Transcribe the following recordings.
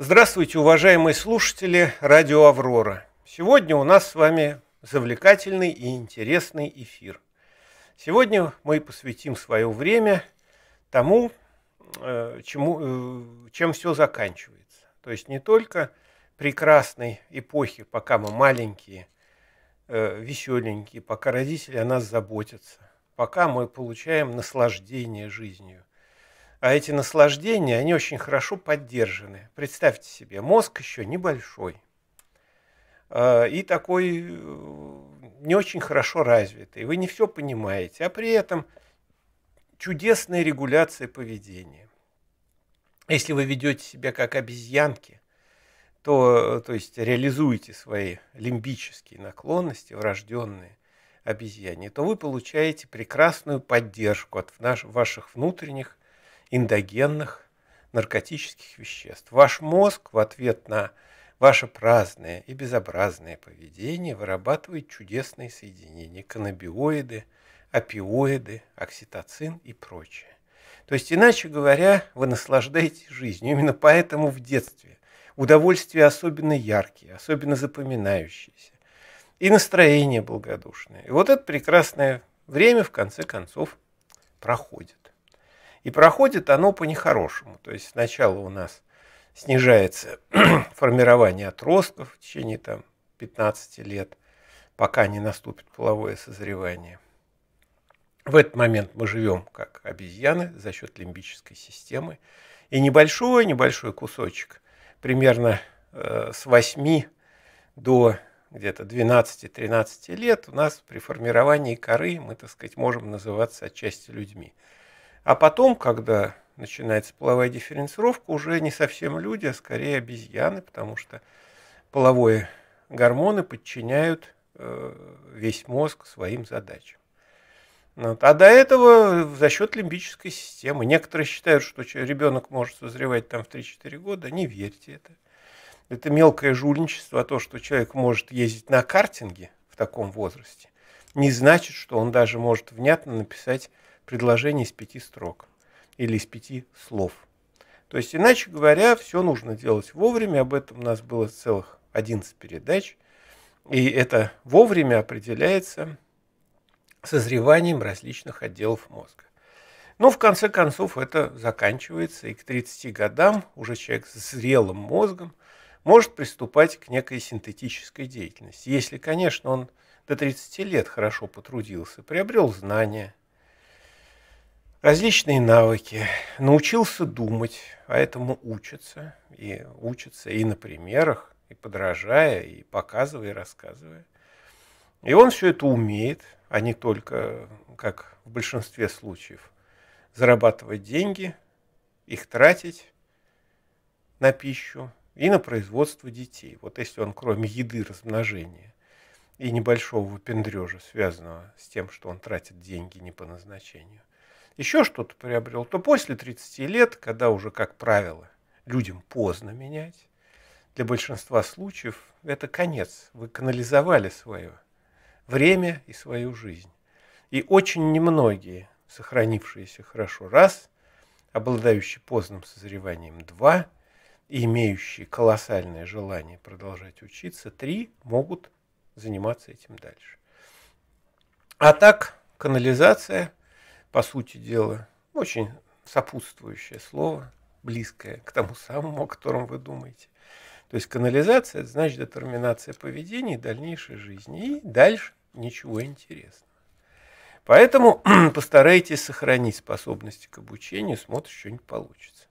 Здравствуйте, уважаемые слушатели радио «Аврора». Сегодня у нас с вами завлекательный и интересный эфир. Сегодня мы посвятим свое время тому, э, чему, э, чем все заканчивается. То есть не только прекрасной эпохи, пока мы маленькие, э, веселенькие, пока родители о нас заботятся, пока мы получаем наслаждение жизнью, а эти наслаждения, они очень хорошо поддержаны. Представьте себе, мозг еще небольшой. А, и такой э, не очень хорошо развитый. Вы не все понимаете, а при этом чудесная регуляция поведения. Если вы ведете себя как обезьянки, то, э, то есть реализуете свои лимбические наклонности, врожденные обезьяне, то вы получаете прекрасную поддержку от наш, ваших внутренних эндогенных наркотических веществ. Ваш мозг в ответ на ваше праздное и безобразное поведение вырабатывает чудесные соединения – каннабиоиды, опиоиды, окситоцин и прочее. То есть, иначе говоря, вы наслаждаетесь жизнью. Именно поэтому в детстве удовольствия особенно яркие, особенно запоминающиеся. И настроение благодушное. И вот это прекрасное время, в конце концов, проходит. И проходит оно по нехорошему. То есть сначала у нас снижается формирование отростков в течение там, 15 лет, пока не наступит половое созревание. В этот момент мы живем как обезьяны за счет лимбической системы. И небольшой-небольшой кусочек, примерно э, с 8 до где-то 12-13 лет у нас при формировании коры мы, так сказать, можем называться отчасти людьми. А потом, когда начинается половая дифференцировка, уже не совсем люди, а скорее обезьяны, потому что половые гормоны подчиняют э, весь мозг своим задачам. Вот. А до этого за счет лимбической системы. Некоторые считают, что ребенок может созревать там в 3-4 года. Не верьте это. Это мелкое жульничество, а то, что человек может ездить на картинге в таком возрасте, не значит, что он даже может внятно написать предложение из пяти строк или из пяти слов. То есть, иначе говоря, все нужно делать вовремя. Об этом у нас было целых 11 передач. И это вовремя определяется созреванием различных отделов мозга. Но в конце концов это заканчивается, и к 30 годам уже человек с зрелым мозгом может приступать к некой синтетической деятельности. Если, конечно, он до 30 лет хорошо потрудился, приобрел знания, Различные навыки. Научился думать, поэтому а учится. И учится и на примерах, и подражая, и показывая, и рассказывая. И он все это умеет, а не только, как в большинстве случаев, зарабатывать деньги, их тратить на пищу и на производство детей. Вот если он кроме еды, размножения и небольшого выпендрежа, связанного с тем, что он тратит деньги не по назначению, еще что-то приобрел, то после 30 лет, когда уже, как правило, людям поздно менять, для большинства случаев это конец. Вы канализовали свое время и свою жизнь. И очень немногие, сохранившиеся хорошо, раз, обладающие поздным созреванием, два, и имеющие колоссальное желание продолжать учиться, три, могут заниматься этим дальше. А так, канализация – по сути дела, очень сопутствующее слово, близкое к тому самому, о котором вы думаете. То есть канализация – это значит детерминация поведения и дальнейшей жизни. И дальше ничего интересного. Поэтому постарайтесь сохранить способности к обучению, смотрите, что не получится.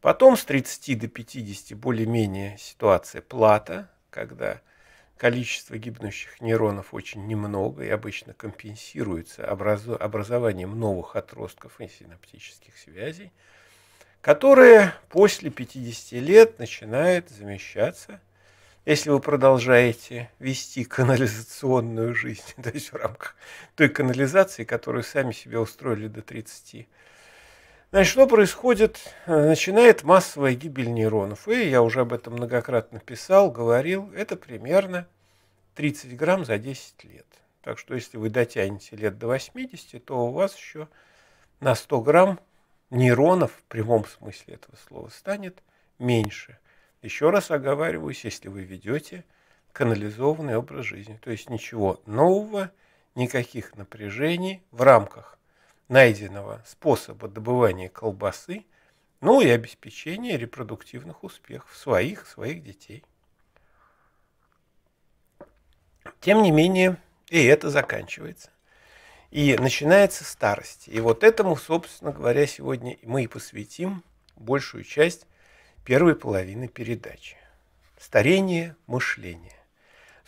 Потом с 30 до 50 более-менее ситуация плата, когда количество гибнущих нейронов очень немного и обычно компенсируется образованием новых отростков и синаптических связей, которые после 50 лет начинают замещаться, если вы продолжаете вести канализационную жизнь, то есть в рамках той канализации, которую сами себе устроили до 30 Значит, что происходит? Э, начинает массовая гибель нейронов. И я уже об этом многократно писал, говорил. Это примерно 30 грамм за 10 лет. Так что если вы дотянете лет до 80, то у вас еще на 100 грамм нейронов в прямом смысле этого слова станет меньше. Еще раз оговариваюсь, если вы ведете канализованный образ жизни. То есть ничего нового, никаких напряжений в рамках найденного способа добывания колбасы, ну и обеспечения репродуктивных успехов своих, своих детей. Тем не менее, и это заканчивается. И начинается старость. И вот этому, собственно говоря, сегодня мы и посвятим большую часть первой половины передачи. Старение мышления.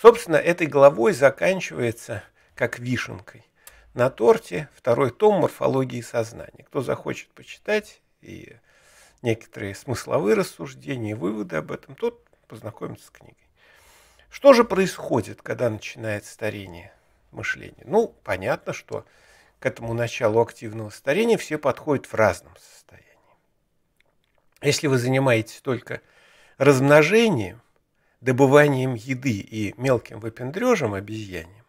Собственно, этой главой заканчивается как вишенкой на торте второй том морфологии сознания. Кто захочет почитать и некоторые смысловые рассуждения и выводы об этом, тот познакомится с книгой. Что же происходит, когда начинает старение мышления? Ну, понятно, что к этому началу активного старения все подходят в разном состоянии. Если вы занимаетесь только размножением, добыванием еды и мелким выпендрежем обезьяне,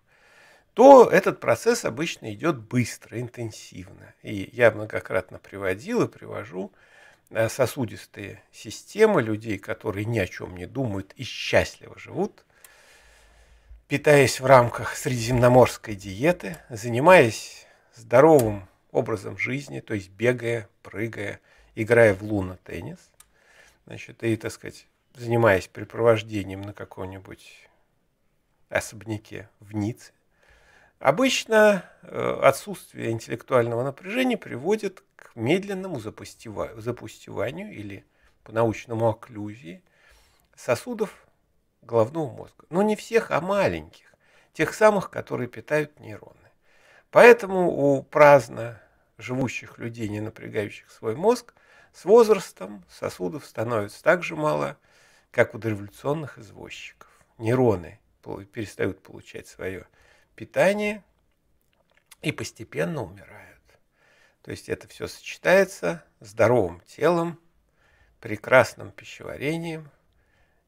то этот процесс обычно идет быстро, интенсивно. И я многократно приводил и привожу э, сосудистые системы людей, которые ни о чем не думают и счастливо живут, питаясь в рамках средиземноморской диеты, занимаясь здоровым образом жизни, то есть бегая, прыгая, играя в луна теннис, значит, и, так сказать, занимаясь препровождением на каком-нибудь особняке в Ницце, Обычно э, отсутствие интеллектуального напряжения приводит к медленному запустеванию или по-научному окклюзии сосудов головного мозга. Но не всех, а маленьких, тех самых, которые питают нейроны. Поэтому у праздно живущих людей, не напрягающих свой мозг, с возрастом сосудов становится так же мало, как у дореволюционных извозчиков. Нейроны перестают получать свое питание и постепенно умирают. То есть это все сочетается здоровым телом, прекрасным пищеварением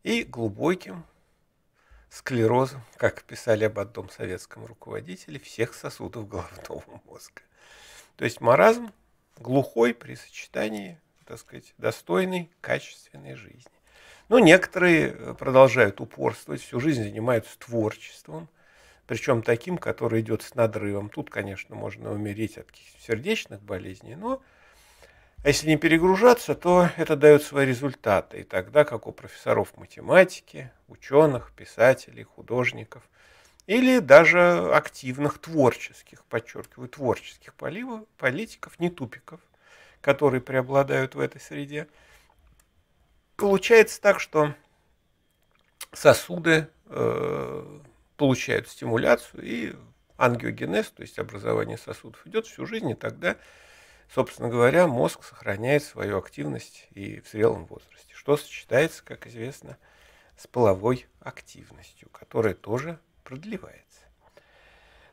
и глубоким склерозом, как писали об одном советском руководителе, всех сосудов головного мозга. То есть маразм глухой при сочетании, так сказать, достойной, качественной жизни. Но некоторые э, продолжают упорствовать, всю жизнь занимаются творчеством, причем таким, который идет с надрывом. Тут, конечно, можно умереть от сердечных болезней, но а если не перегружаться, то это дает свои результаты. И тогда, как у профессоров математики, ученых, писателей, художников, или даже активных творческих, подчеркиваю, творческих поливов, политиков, не тупиков, которые преобладают в этой среде, получается так, что сосуды э, получают стимуляцию, и ангиогенез, то есть образование сосудов, идет всю жизнь, и тогда, собственно говоря, мозг сохраняет свою активность и в зрелом возрасте, что сочетается, как известно, с половой активностью, которая тоже продлевается.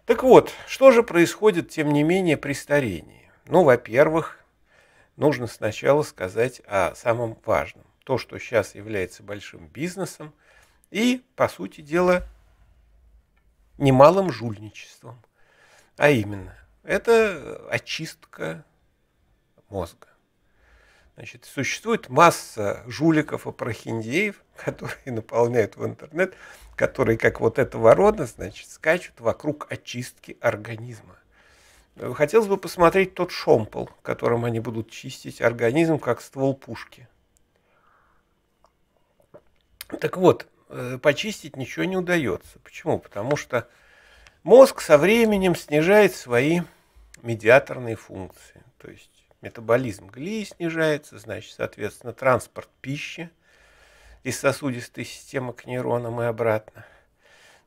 Так вот, что же происходит, тем не менее, при старении? Ну, во-первых, нужно сначала сказать о самом важном. То, что сейчас является большим бизнесом и, по сути дела, немалым жульничеством. А именно, это очистка мозга. Значит, существует масса жуликов и прохиндеев, которые наполняют в интернет, которые, как вот эта ворона, значит, скачут вокруг очистки организма. Хотелось бы посмотреть тот шомпол, которым они будут чистить организм, как ствол пушки. Так вот, Э, почистить ничего не удается. Почему? Потому что мозг со временем снижает свои медиаторные функции. То есть метаболизм глии снижается, значит, соответственно, транспорт пищи из сосудистой системы к нейронам и обратно.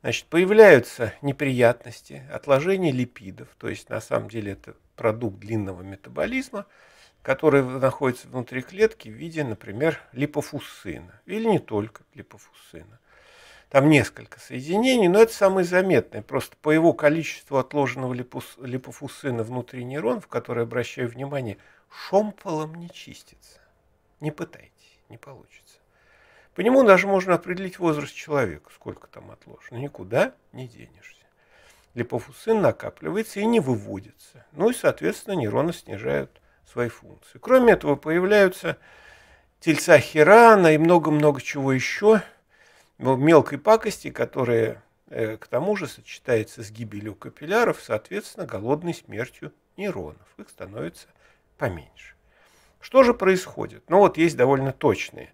Значит, появляются неприятности, отложение липидов, то есть на самом деле это продукт длинного метаболизма – который находится внутри клетки в виде, например, липофусцина. Или не только липофусцина. Там несколько соединений, но это самое заметное. Просто по его количеству отложенного липофусцина внутри нейронов, в который обращаю внимание, шомполом не чистится. Не пытайтесь, не получится. По нему даже можно определить возраст человека, сколько там отложено. Ну, никуда не денешься. Липофусцин накапливается и не выводится. Ну и, соответственно, нейроны снижают свои функции. Кроме этого, появляются тельца Хирана и много-много чего еще, мелкой пакости, которые э, к тому же сочетается с гибелью капилляров, соответственно, голодной смертью нейронов. Их становится поменьше. Что же происходит? Ну вот есть довольно точные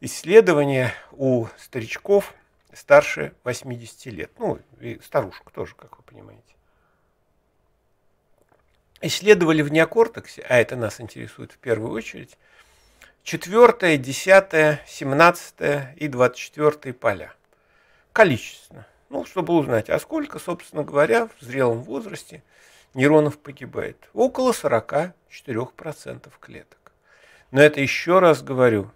исследования у старичков старше 80 лет. Ну и старушек тоже, как вы понимаете исследовали в неокортексе, а это нас интересует в первую очередь, 4, 10, 17 и 24 поля. Количественно. Ну, чтобы узнать, а сколько, собственно говоря, в зрелом возрасте нейронов погибает. Около 44% клеток. Но это еще раз говорю,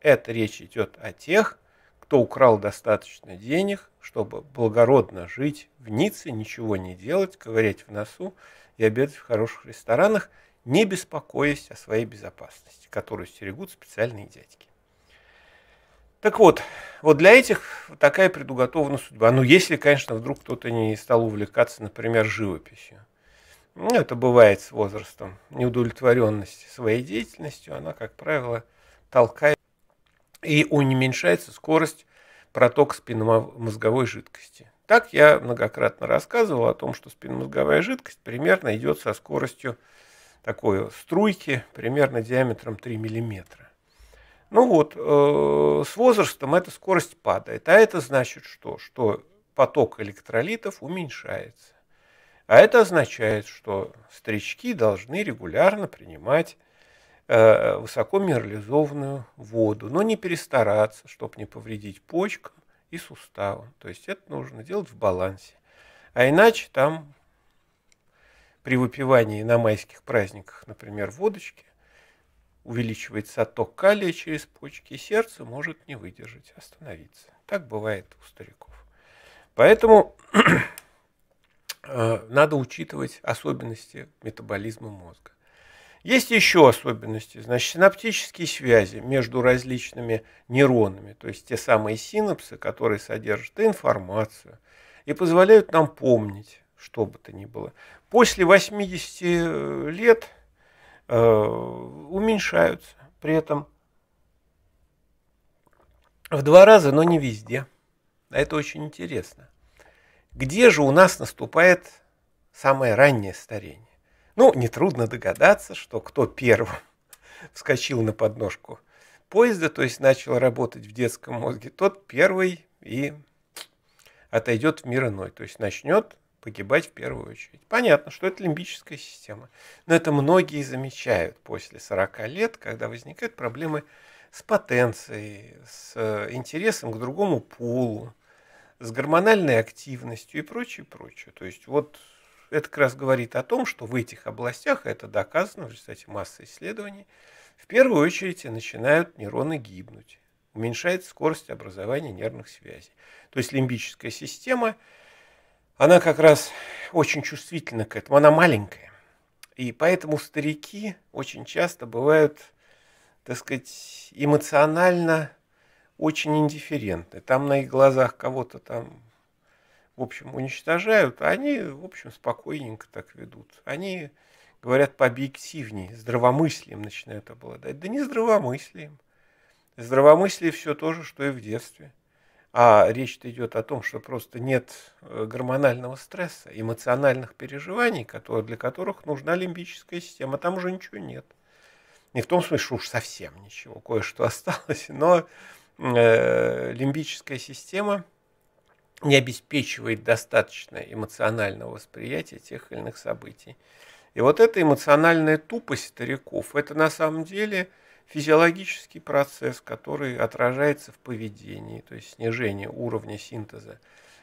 это речь идет о тех, кто украл достаточно денег, чтобы благородно жить в Ницце, ничего не делать, ковырять в носу, и обедать в хороших ресторанах, не беспокоясь о своей безопасности, которую стерегут специальные дядьки. Так вот, вот для этих такая предуготована судьба. Ну, если, конечно, вдруг кто-то не стал увлекаться, например, живописью. Ну, это бывает с возрастом. Неудовлетворенность своей деятельностью, она, как правило, толкает и уменьшается скорость протока спинномозговой жидкости. Так я многократно рассказывал о том, что спинномозговая жидкость примерно идет со скоростью такой струйки, примерно диаметром 3 мм. Ну вот, э, с возрастом эта скорость падает. А это значит что? Что поток электролитов уменьшается. А это означает, что старички должны регулярно принимать э, высоко минерализованную воду, но не перестараться, чтобы не повредить почкам и суставом. То есть это нужно делать в балансе. А иначе там при выпивании на майских праздниках, например, водочки, увеличивается отток калия через почки, и сердце может не выдержать, остановиться. Так бывает у стариков. Поэтому э, надо учитывать особенности метаболизма мозга. Есть еще особенности. Значит, синаптические связи между различными нейронами, то есть те самые синапсы, которые содержат информацию и позволяют нам помнить, что бы то ни было. После 80 э, лет э, уменьшаются, при этом в два раза, но не везде. А это очень интересно. Где же у нас наступает самое раннее старение? Ну, нетрудно догадаться, что кто первым вскочил на подножку поезда, то есть начал работать в детском мозге, тот первый и отойдет в мир иной, то есть начнет погибать в первую очередь. Понятно, что это лимбическая система, но это многие замечают после 40 лет, когда возникают проблемы с потенцией, с э, интересом к другому полу, с гормональной активностью и прочее, прочее. То есть вот это как раз говорит о том, что в этих областях, это доказано в результате массы исследований, в первую очередь начинают нейроны гибнуть. Уменьшает скорость образования нервных связей. То есть лимбическая система, она как раз очень чувствительна к этому, она маленькая. И поэтому старики очень часто бывают, так сказать, эмоционально очень индифферентны. Там на их глазах кого-то там в общем, уничтожают, а они, в общем, спокойненько так ведут. Они говорят пообъективнее, здравомыслием начинают обладать. Да не здравомыслием. Здравомыслие все то же, что и в детстве. А речь-то идет о том, что просто нет э, гормонального стресса, эмоциональных переживаний, которые, для которых нужна лимбическая система. Там уже ничего нет. Не в том смысле, что уж совсем ничего, кое-что осталось, но э, лимбическая система – не обеспечивает достаточно эмоционального восприятия тех или иных событий. И вот эта эмоциональная тупость стариков, это на самом деле физиологический процесс, который отражается в поведении, то есть снижение уровня синтеза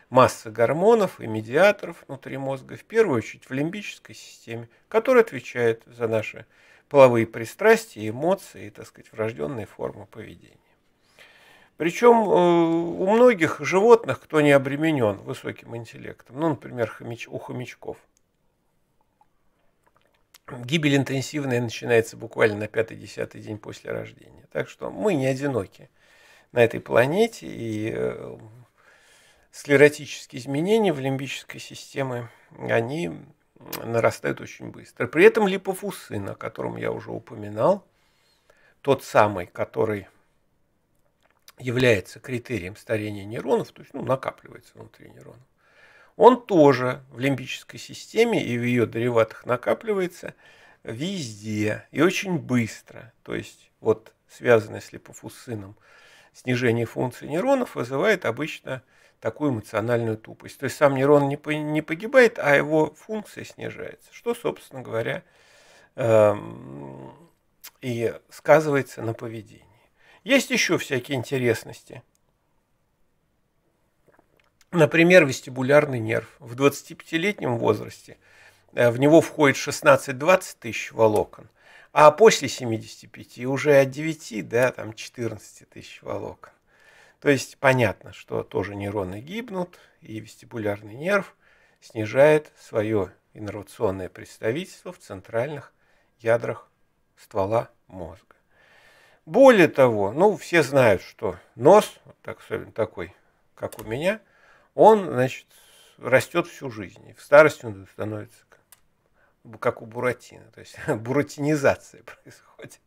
массы гормонов и медиаторов внутри мозга, в первую очередь в лимбической системе, которая отвечает за наши половые пристрастия, эмоции и, так сказать, врожденные формы поведения. Причем э, у многих животных, кто не обременен высоким интеллектом, ну, например, хомяч, у хомячков, гибель интенсивная начинается буквально на пятый-десятый день после рождения. Так что мы не одиноки на этой планете, и э, склеротические изменения в лимбической системе, они нарастают очень быстро. При этом липофусцин, о котором я уже упоминал, тот самый, который является критерием старения нейронов, то есть ну, накапливается внутри нейронов, он тоже в лимбической системе и в ее дериватах накапливается везде и очень быстро. То есть вот связанное с липофусцином снижение функции нейронов вызывает обычно такую эмоциональную тупость. То есть сам нейрон не погибает, а его функция снижается, что, собственно говоря, эм, и сказывается на поведении. Есть еще всякие интересности. Например, вестибулярный нерв. В 25-летнем возрасте э, в него входит 16-20 тысяч волокон, а после 75 уже от 9 до там, 14 тысяч волокон. То есть понятно, что тоже нейроны гибнут, и вестибулярный нерв снижает свое инервационное представительство в центральных ядрах ствола мозга. Более того, ну, все знают, что нос, так, особенно такой, как у меня, он, значит, растет всю жизнь. И в старости он становится как ну, у Буратино. То есть буратинизация происходит.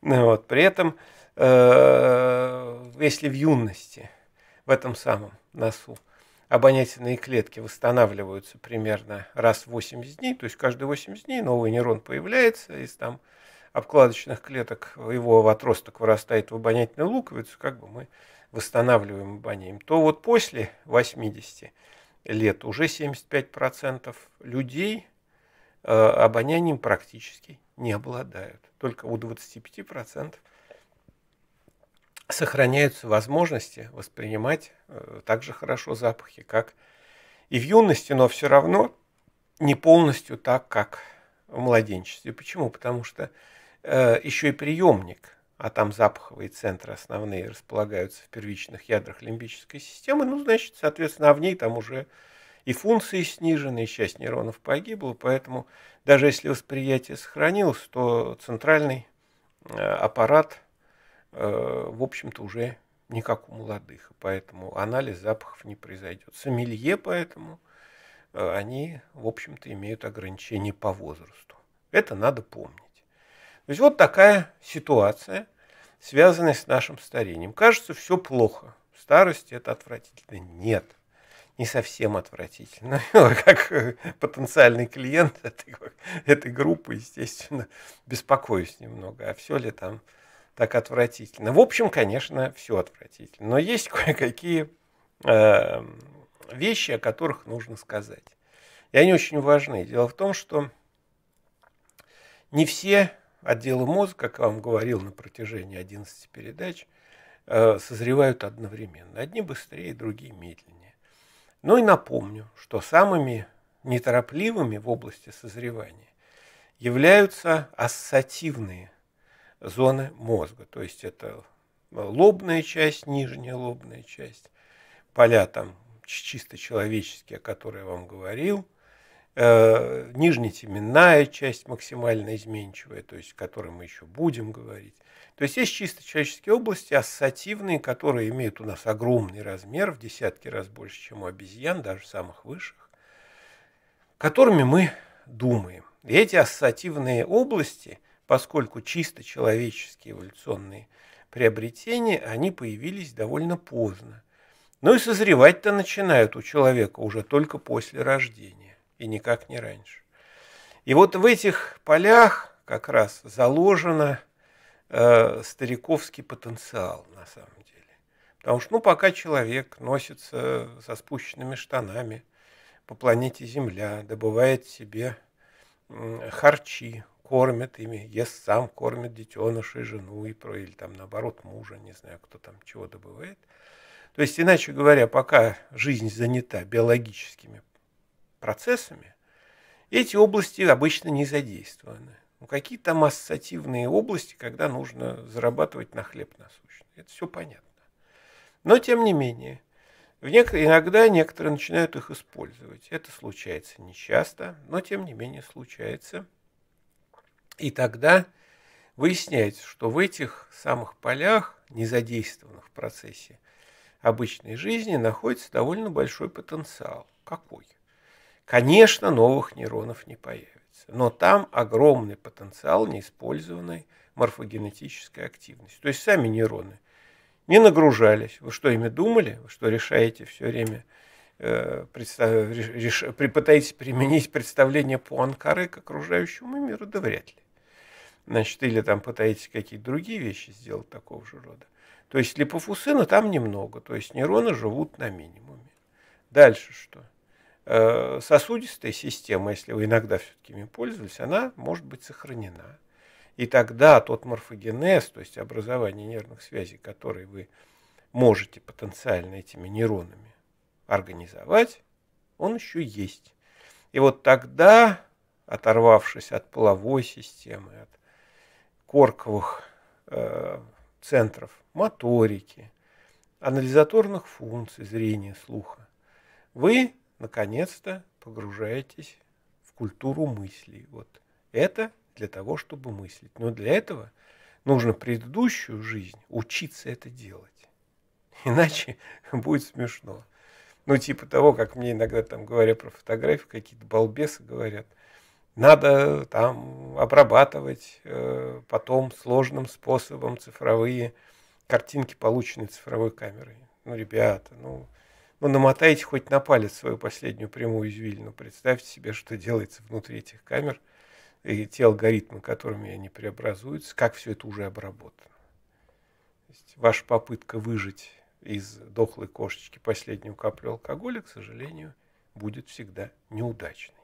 Ну, вот. При этом, э, если в юности, в этом самом носу, обонятельные клетки восстанавливаются примерно раз в 80 дней, то есть каждые 80 дней новый нейрон появляется из там обкладочных клеток его отросток вырастает в обонятельную луковицу, как бы мы восстанавливаем обоняем, то вот после 80 лет уже 75% людей э, обонянием практически не обладают. Только у 25% сохраняются возможности воспринимать э, так же хорошо запахи, как и в юности, но все равно не полностью так, как в младенчестве. Почему? Потому что Э, еще и приемник, а там запаховые центры основные располагаются в первичных ядрах лимбической системы, ну, значит, соответственно, а в ней там уже и функции снижены, и часть нейронов погибла, поэтому даже если восприятие сохранилось, то центральный э, аппарат, э, в общем-то, уже не как у молодых, поэтому анализ запахов не произойдет. Сомелье поэтому они, в общем-то, имеют ограничения по возрасту. Это надо помнить. То есть вот такая ситуация, связанная с нашим старением. Кажется, все плохо. Старость – это отвратительно. Нет, не совсем отвратительно. Как э, потенциальный клиент этой, группы, естественно, беспокоюсь немного. А все ли там так отвратительно? В общем, конечно, все отвратительно. Но есть кое-какие эм, вещи, о которых нужно сказать. И они очень важны. Дело в том, что не все отделы мозга, как я вам говорил на протяжении 11 передач, э, созревают одновременно. Одни быстрее, другие медленнее. Ну и напомню, что самыми неторопливыми в области созревания являются ассоциативные зоны мозга. То есть это э, лобная часть, нижняя лобная часть, поля там чисто человеческие, о которых я вам говорил, Э, нижнетеменная часть максимально изменчивая, то есть о которой мы еще будем говорить. То есть есть чисто человеческие области, ассоциативные, которые имеют у нас огромный размер, в десятки раз больше, чем у обезьян, даже самых высших, которыми мы думаем. И эти ассоциативные области, поскольку чисто человеческие эволюционные приобретения, они появились довольно поздно. Ну и созревать-то начинают у человека уже только после рождения и никак не раньше. И вот в этих полях как раз заложено э, стариковский потенциал на самом деле. Потому что, ну, пока человек носится со спущенными штанами по планете Земля, добывает себе э, харчи, кормит ими, ест сам, кормит детенышей, жену и про, или там наоборот мужа, не знаю, кто там чего добывает. То есть, иначе говоря, пока жизнь занята биологическими процессами, эти области обычно не задействованы. Ну, какие там ассоциативные области, когда нужно зарабатывать на хлеб насущный. Это все понятно. Но, тем не менее, в нек- иногда некоторые начинают их использовать. Это случается нечасто, но, тем не менее, случается. И тогда выясняется, что в этих самых полях, незадействованных в процессе обычной жизни, находится довольно большой потенциал. Какой? Конечно, новых нейронов не появится, но там огромный потенциал неиспользованной морфогенетической активности. То есть сами нейроны не нагружались. Вы что, ими думали? Вы что, решаете все время? Э, пытаетесь применить представление по Анкаре к окружающему миру? Да вряд ли. Значит, или там пытаетесь какие-то другие вещи сделать такого же рода. То есть липофусына там немного, то есть нейроны живут на минимуме. Дальше что? Э, сосудистая система, если вы иногда все-таки ими пользовались, она может быть сохранена. И тогда тот морфогенез, то есть образование нервных связей, которые вы можете потенциально этими нейронами организовать, он еще есть. И вот тогда, оторвавшись от половой системы, от корковых э, центров моторики, анализаторных функций зрения, слуха, вы наконец-то погружаетесь в культуру мыслей. Вот это для того, чтобы мыслить. Но для этого нужно предыдущую жизнь учиться это делать. Иначе будет смешно. Ну, типа того, как мне иногда там говорят про фотографию, какие-то балбесы говорят, надо там обрабатывать э, потом сложным способом цифровые картинки, полученные цифровой камерой. Ну, ребята, ну, вы ну, намотаете хоть на палец свою последнюю прямую извилину. Представьте себе, что делается внутри этих камер и те алгоритмы, которыми они преобразуются, как все это уже обработано. То есть ваша попытка выжить из дохлой кошечки последнюю каплю алкоголя, к сожалению, будет всегда неудачной.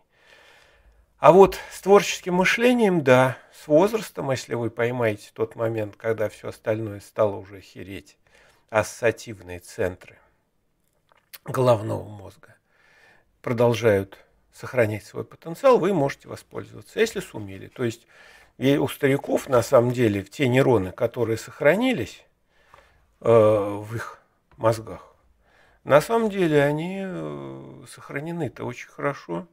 А вот с творческим мышлением, да, с возрастом, если вы поймаете тот момент, когда все остальное стало уже хереть, ассоциативные центры – головного мозга продолжают сохранять свой потенциал, вы можете воспользоваться, если сумели. То есть и у стариков на самом деле те нейроны, которые сохранились э, в их мозгах, на самом деле они э, сохранены-то очень хорошо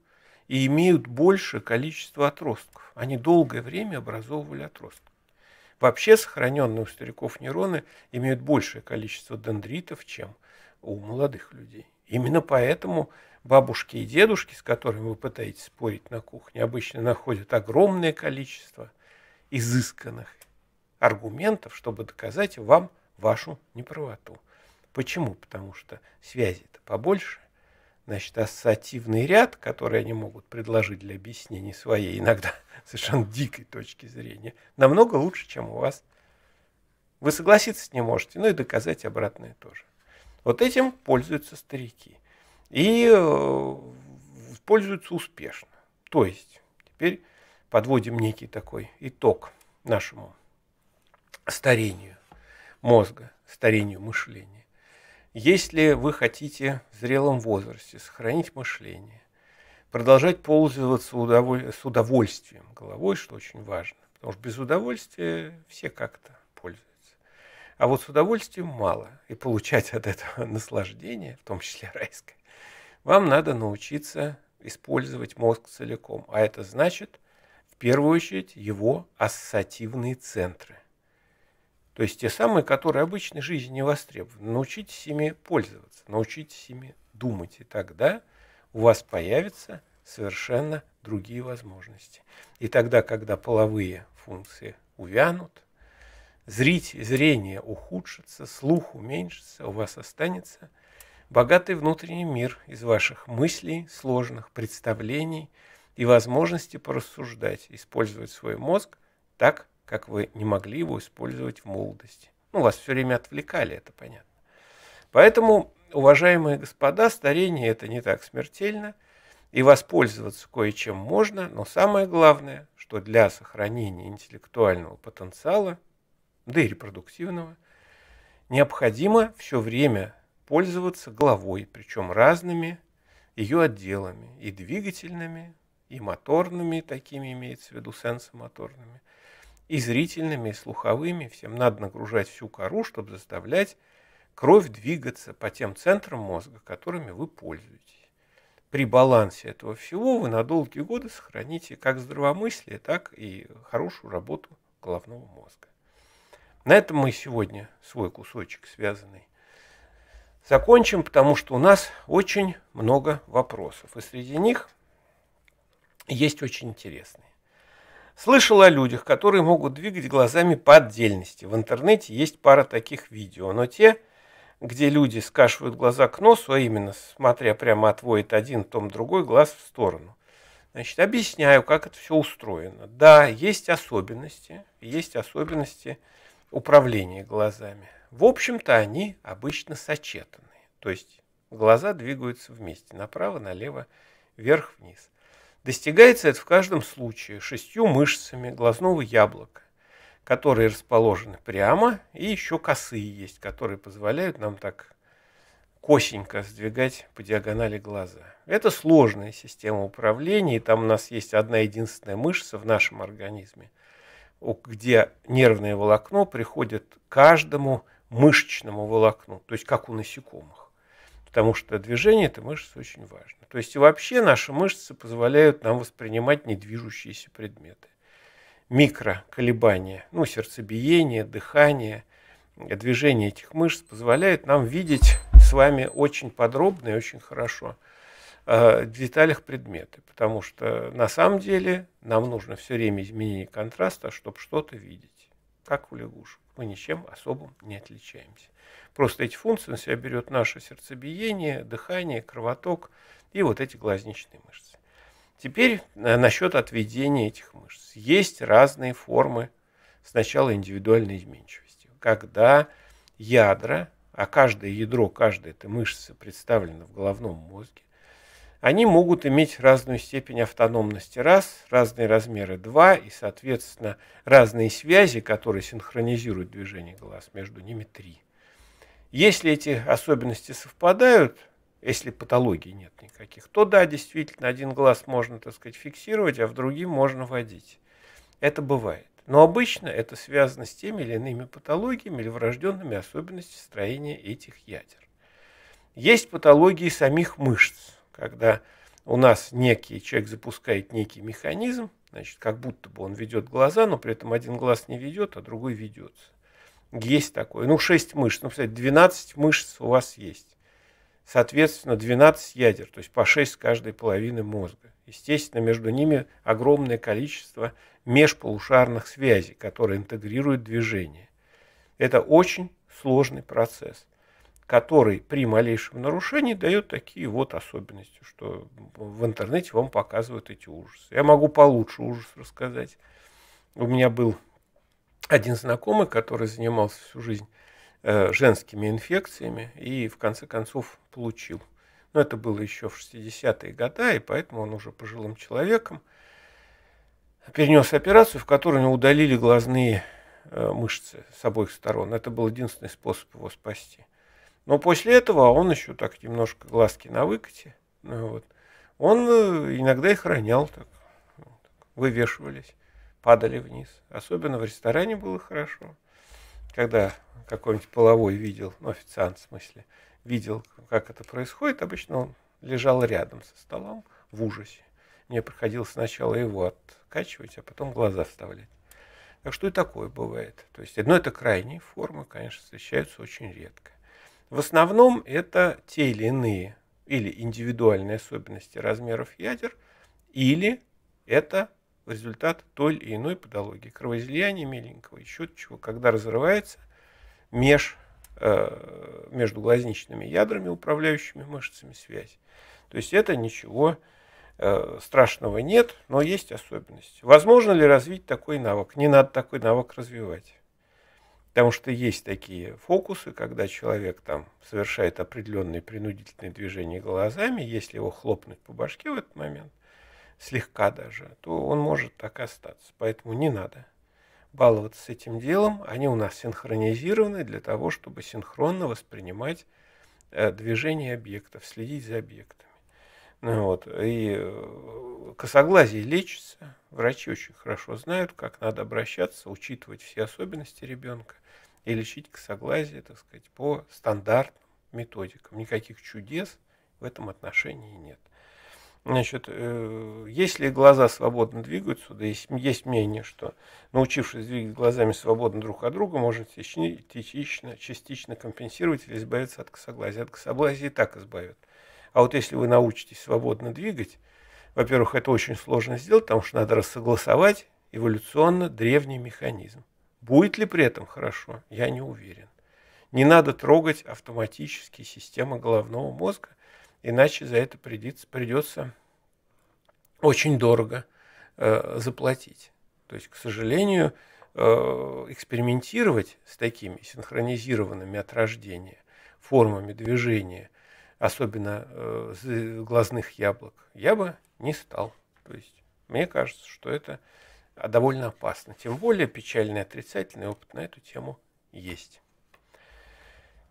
и имеют большее количество отростков. Они долгое время образовывали отростки. Вообще сохраненные у стариков нейроны имеют большее количество дендритов, чем у молодых людей. Именно поэтому бабушки и дедушки, с которыми вы пытаетесь спорить на кухне, обычно находят огромное количество изысканных аргументов, чтобы доказать вам вашу неправоту. Почему? Потому что связи-то побольше. Значит, ассоциативный ряд, который они могут предложить для объяснения своей, иногда совершенно дикой точки зрения, намного лучше, чем у вас. Вы согласиться не можете, но ну и доказать обратное тоже. Вот этим пользуются старики. И э, пользуются успешно. То есть, теперь подводим некий такой итог нашему старению мозга, старению мышления. Если вы хотите в зрелом возрасте сохранить мышление, продолжать пользоваться удоволь... с удовольствием головой, что очень важно, потому что без удовольствия все как-то пользуются. А вот с удовольствием мало. И получать от этого наслаждение, в том числе райское, вам надо научиться использовать мозг целиком. А это значит, в первую очередь, его ассоциативные центры. То есть те самые, которые обычной жизни не востребованы. Научитесь ими пользоваться, научитесь ими думать. И тогда у вас появятся совершенно другие возможности. И тогда, когда половые функции увянут, зрить, зрение ухудшится, слух уменьшится, у вас останется богатый внутренний мир из ваших мыслей, сложных представлений и возможности порассуждать, использовать свой мозг так, как вы не могли его использовать в молодости. Ну, вас все время отвлекали, это понятно. Поэтому, уважаемые господа, старение это не так смертельно, и воспользоваться кое-чем можно, но самое главное, что для сохранения интеллектуального потенциала – да и репродуктивного, необходимо все время пользоваться головой, причем разными ее отделами, и двигательными, и моторными, такими имеется в виду сенсомоторными, и зрительными, и слуховыми. Всем надо нагружать всю кору, чтобы заставлять кровь двигаться по тем центрам мозга, которыми вы пользуетесь. При балансе этого всего вы на долгие годы сохраните как здравомыслие, так и хорошую работу головного мозга. На этом мы сегодня свой кусочек связанный закончим, потому что у нас очень много вопросов. И среди них есть очень интересные. Слышал о людях, которые могут двигать глазами по отдельности. В интернете есть пара таких видео, но те, где люди скашивают глаза к носу, а именно, смотря прямо отводит один, том другой глаз в сторону. Значит, объясняю, как это все устроено. Да, есть особенности, есть особенности – управление глазами. В общем-то, они обычно сочетаны, то есть глаза двигаются вместе, направо, налево, вверх, вниз. Достигается это в каждом случае шестью мышцами глазного яблока, которые расположены прямо, и еще косые есть, которые позволяют нам так косенько сдвигать по диагонали глаза. Это сложная система управления, и там у нас есть одна единственная мышца в нашем организме – где нервное волокно приходит каждому мышечному волокну, то есть как у насекомых. Потому что движение этой мышцы очень важно. То есть вообще наши мышцы позволяют нам воспринимать недвижущиеся предметы. Микроколебания, ну, сердцебиение, дыхание, движение этих мышц позволяет нам видеть с вами очень подробно и очень хорошо – э, деталях предметы, потому что на самом деле нам нужно все время изменение контраста, чтобы что-то видеть, как у лягушек. Мы ничем особым не отличаемся. Просто эти функции на себя берет наше сердцебиение, дыхание, кровоток и вот эти глазничные мышцы. Теперь э, насчет отведения этих мышц. Есть разные формы сначала индивидуальной изменчивости, когда ядра, а каждое ядро, каждая эта мышца представлена в головном мозге, они могут иметь разную степень автономности раз, разные размеры два и, соответственно, разные связи, которые синхронизируют движение глаз, между ними три. Если эти особенности совпадают, если патологии нет никаких, то да, действительно, один глаз можно, так сказать, фиксировать, а в другим можно водить. Это бывает. Но обычно это связано с теми или иными патологиями или врожденными особенностями строения этих ядер. Есть патологии самих мышц когда у нас некий человек запускает некий механизм, значит, как будто бы он ведет глаза, но при этом один глаз не ведет, а другой ведется. Есть такое. Ну, 6 мышц, ну, кстати, 12 мышц у вас есть. Соответственно, 12 ядер, то есть по 6 с каждой половины мозга. Естественно, между ними огромное количество межполушарных связей, которые интегрируют движение. Это очень сложный процесс который при малейшем нарушении дает такие вот особенности, что в интернете вам показывают эти ужасы. Я могу получше ужас рассказать. У меня был один знакомый, который занимался всю жизнь э, женскими инфекциями и в конце концов получил. Но это было еще в 60-е годы, и поэтому он уже пожилым человеком перенес операцию, в которой у удалили глазные э, мышцы с обоих сторон. Это был единственный способ его спасти. Но после этого он еще так немножко глазки на выкате. Ну вот. Он э, иногда их ронял так. Вывешивались, падали вниз. Особенно в ресторане было хорошо. Когда какой-нибудь половой видел, ну, официант в смысле, видел, как это происходит, обычно он лежал рядом со столом в ужасе. Мне приходилось сначала его откачивать, а потом глаза вставлять. Так что и такое бывает. То есть, одно это крайние формы, конечно, встречаются очень редко. В основном это те или иные или индивидуальные особенности размеров ядер, или это результат той или иной патологии, кровоизлияния миленького, еще чего, когда разрывается меж, э, между глазничными ядрами, управляющими мышцами, связь. То есть это ничего э, страшного нет, но есть особенность. Возможно ли развить такой навык? Не надо такой навык развивать. Потому что есть такие фокусы, когда человек там совершает определенные принудительные движения глазами, если его хлопнуть по башке в этот момент, слегка даже, то он может так остаться. Поэтому не надо баловаться с этим делом. Они у нас синхронизированы для того, чтобы синхронно воспринимать э, движение объектов, следить за объектами. Ну, вот. И э, косоглазие лечится. Врачи очень хорошо знают, как надо обращаться, учитывать все особенности ребенка и лечить косоглазие, так сказать, по стандартным методикам. Никаких чудес в этом отношении нет. Значит, э, если глаза свободно двигаются, да есть, есть мнение, что научившись двигать глазами свободно друг от друга, можно частично, частично компенсировать или избавиться от косоглазия. От косоглазия и так избавят. А вот если вы научитесь свободно двигать, во-первых, это очень сложно сделать, потому что надо рассогласовать эволюционно древний механизм. Будет ли при этом хорошо, я не уверен. Не надо трогать автоматические системы головного мозга, иначе за это придется, придется очень дорого э, заплатить. То есть, к сожалению, э, экспериментировать с такими синхронизированными от рождения формами движения, особенно э, глазных яблок, я бы не стал. То есть, мне кажется, что это а довольно опасно. Тем более печальный отрицательный опыт на эту тему есть.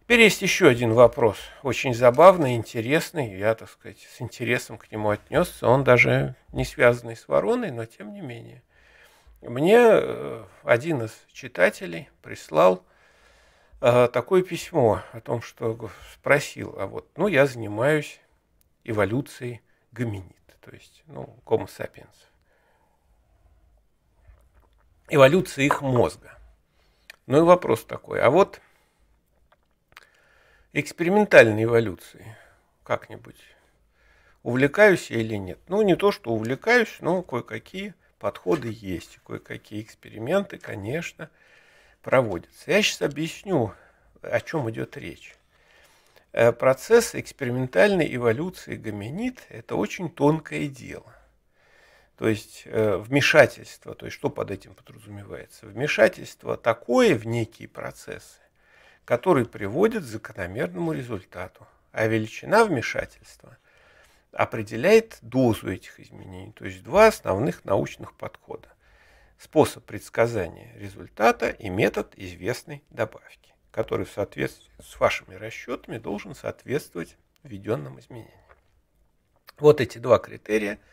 Теперь есть еще один вопрос, очень забавный, интересный. Я, так сказать, с интересом к нему отнесся. Он даже не связанный с вороной, но тем не менее. Мне э, один из читателей прислал э, такое письмо о том, что спросил, а вот, ну, я занимаюсь эволюцией гоминид, то есть, ну, гомо сапиенсов эволюции их мозга. Ну и вопрос такой, а вот экспериментальной эволюции как-нибудь увлекаюсь я или нет? Ну, не то, что увлекаюсь, но кое-какие подходы есть, кое-какие эксперименты, конечно, проводятся. Я сейчас объясню, о чем идет речь. Э, процесс экспериментальной эволюции гоминид – это очень тонкое дело – то есть э, вмешательство, то есть что под этим подразумевается? Вмешательство такое в некие процессы, которые приводят к закономерному результату. А величина вмешательства определяет дозу этих изменений, то есть два основных научных подхода. Способ предсказания результата и метод известной добавки, который в соответствии с вашими расчетами должен соответствовать введенным изменениям. Вот эти два критерия –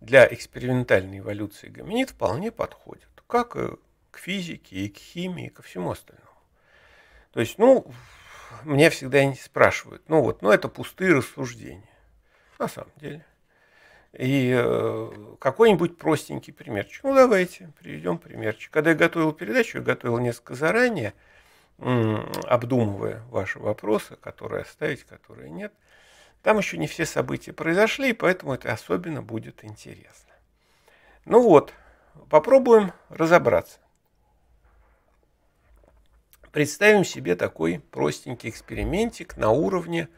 для экспериментальной эволюции гоминид вполне подходит, как к физике, и к химии, и ко всему остальному. То есть, ну, меня всегда спрашивают, ну вот, ну это пустые рассуждения. На самом деле. И э, какой-нибудь простенький примерчик. Ну, давайте приведем примерчик. Когда я готовил передачу, я готовил несколько заранее, обдумывая ваши вопросы, которые оставить, которые нет – там еще не все события произошли, поэтому это особенно будет интересно. Ну вот, попробуем разобраться. Представим себе такой простенький экспериментик на уровне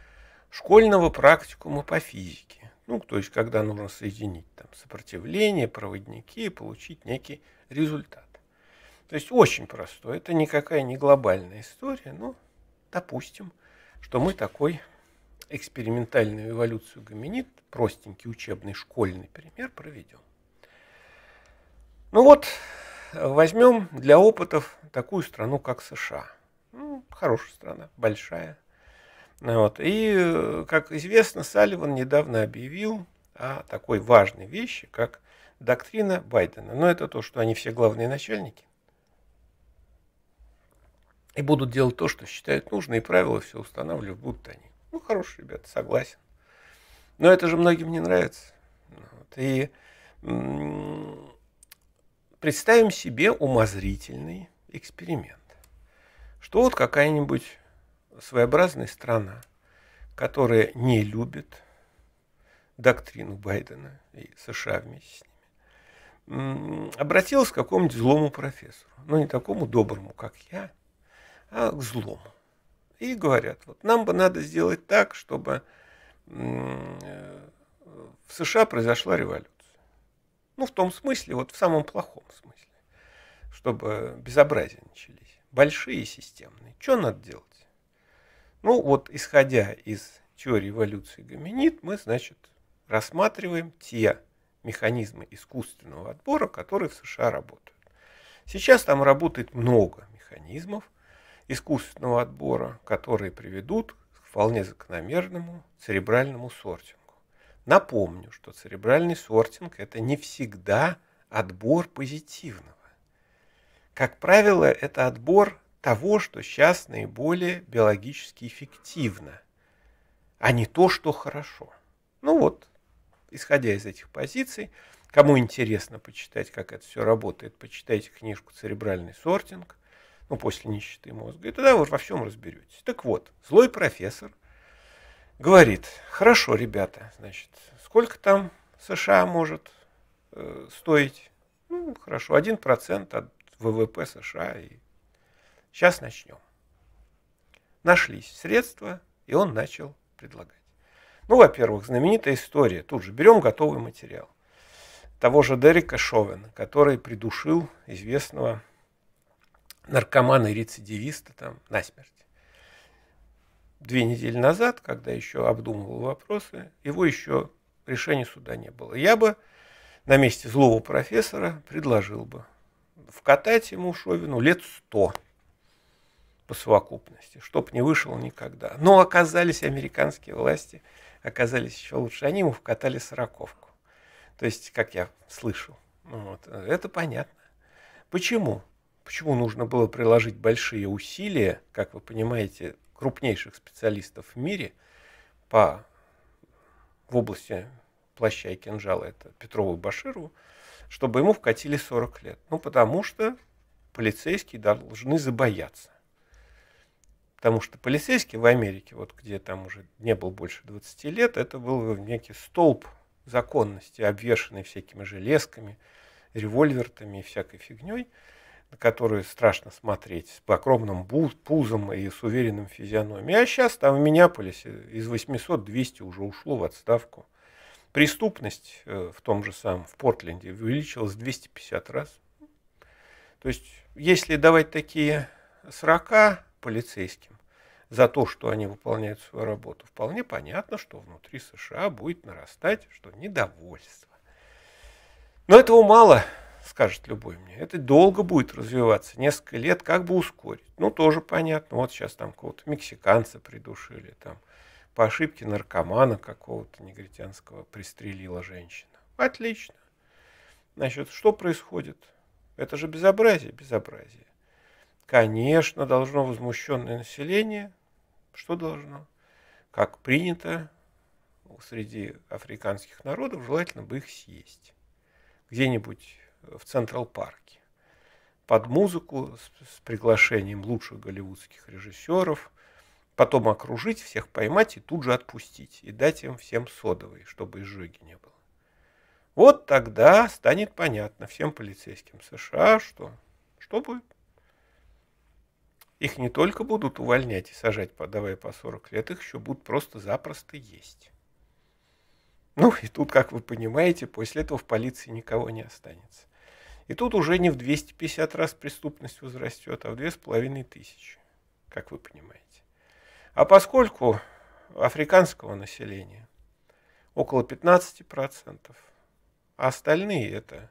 школьного практикума по физике. Ну, то есть, когда нужно соединить там, сопротивление, проводники и получить некий результат. То есть, очень простой. Это никакая не глобальная история, но допустим, что мы такой экспериментальную эволюцию гоминид, простенький учебный школьный пример проведем. Ну вот, возьмем для опытов такую страну, как США. Ну, хорошая страна, большая. Ну вот. И, э, как известно, Салливан недавно объявил о такой важной вещи, как доктрина Байдена. Но это то, что они все главные начальники. И будут делать то, что считают нужно, и правила все устанавливают, будут они. Ну, хорошие ребята, согласен. Но это же многим не нравится. Вот. И представим себе умозрительный эксперимент. Что вот какая-нибудь своеобразная страна, которая не любит доктрину Байдена и США вместе с ними, обратилась к какому-нибудь злому профессору. но ну, не такому доброму, как я, а к злому и говорят, вот нам бы надо сделать так, чтобы э, в США произошла революция. Ну, в том смысле, вот в самом плохом смысле, чтобы безобразия начались, большие системные. Что надо делать? Ну, вот исходя из теории эволюции гоминид, мы, значит, рассматриваем те механизмы искусственного отбора, которые в США работают. Сейчас там работает много механизмов – искусственного отбора, которые приведут к вполне закономерному церебральному сортингу. Напомню, что церебральный сортинг – это не всегда отбор позитивного. Как правило, это отбор того, что сейчас наиболее биологически эффективно, а не то, что хорошо. Ну вот, исходя из этих позиций, кому интересно почитать, как это все работает, почитайте книжку «Церебральный сортинг», ну, после нищеты мозга, и тогда вы во всем разберетесь. Так вот, злой профессор говорит, хорошо, ребята, значит, сколько там США может э, стоить? Ну, хорошо, 1% от ВВП США. И сейчас начнем. Нашлись средства, и он начал предлагать. Ну, во-первых, знаменитая история. Тут же берем готовый материал того же Дерека Шовена, который придушил известного наркомана и рецидивиста там насмерть. Две недели назад, когда еще обдумывал вопросы, его еще решения суда не было. Я бы на месте злого профессора предложил бы вкатать ему Шовину лет сто по совокупности, чтоб не вышел никогда. Но оказались американские власти, оказались еще лучше. Они ему вкатали сороковку. То есть, как я слышал. Ну вот. Это понятно. Почему? почему нужно было приложить большие усилия, как вы понимаете, крупнейших специалистов в мире по, в области плаща и кинжала, это Петрову и Баширову, чтобы ему вкатили 40 лет. Ну, потому что полицейские должны забояться. Потому что полицейский в Америке, вот где там уже не был больше 20 лет, это был некий столб законности, обвешанный всякими железками, револьвертами и всякой фигней на которую страшно смотреть, с огромным пузом и с уверенным физиономией. А сейчас там в Миннеаполисе из 800 200 уже ушло в отставку. Преступность э, в том же самом, в Портленде, увеличилась в 250 раз. То есть, если давать такие срока полицейским за то, что они выполняют свою работу, вполне понятно, что внутри США будет нарастать, что недовольство. Но этого мало скажет любой мне. Это долго будет развиваться, несколько лет, как бы ускорить. Ну, тоже понятно, вот сейчас там кого-то мексиканца придушили, там по ошибке наркомана какого-то негритянского пристрелила женщина. Отлично. Значит, что происходит? Это же безобразие, безобразие. Конечно, должно возмущенное население. Что должно? Как принято среди африканских народов, желательно бы их съесть где-нибудь в Централ-парке под музыку с, приглашением лучших голливудских режиссеров, потом окружить, всех поймать и тут же отпустить, и дать им всем содовой, чтобы изжоги не было. Вот тогда станет понятно всем полицейским США, что, что будет. Их не только будут увольнять и сажать, подавая по 40 лет, их еще будут просто-запросто есть. Ну и тут, как вы понимаете, после этого в полиции никого не останется. И тут уже не в 250 раз преступность возрастет, а в 2500, как вы понимаете. А поскольку африканского населения около 15%, а остальные это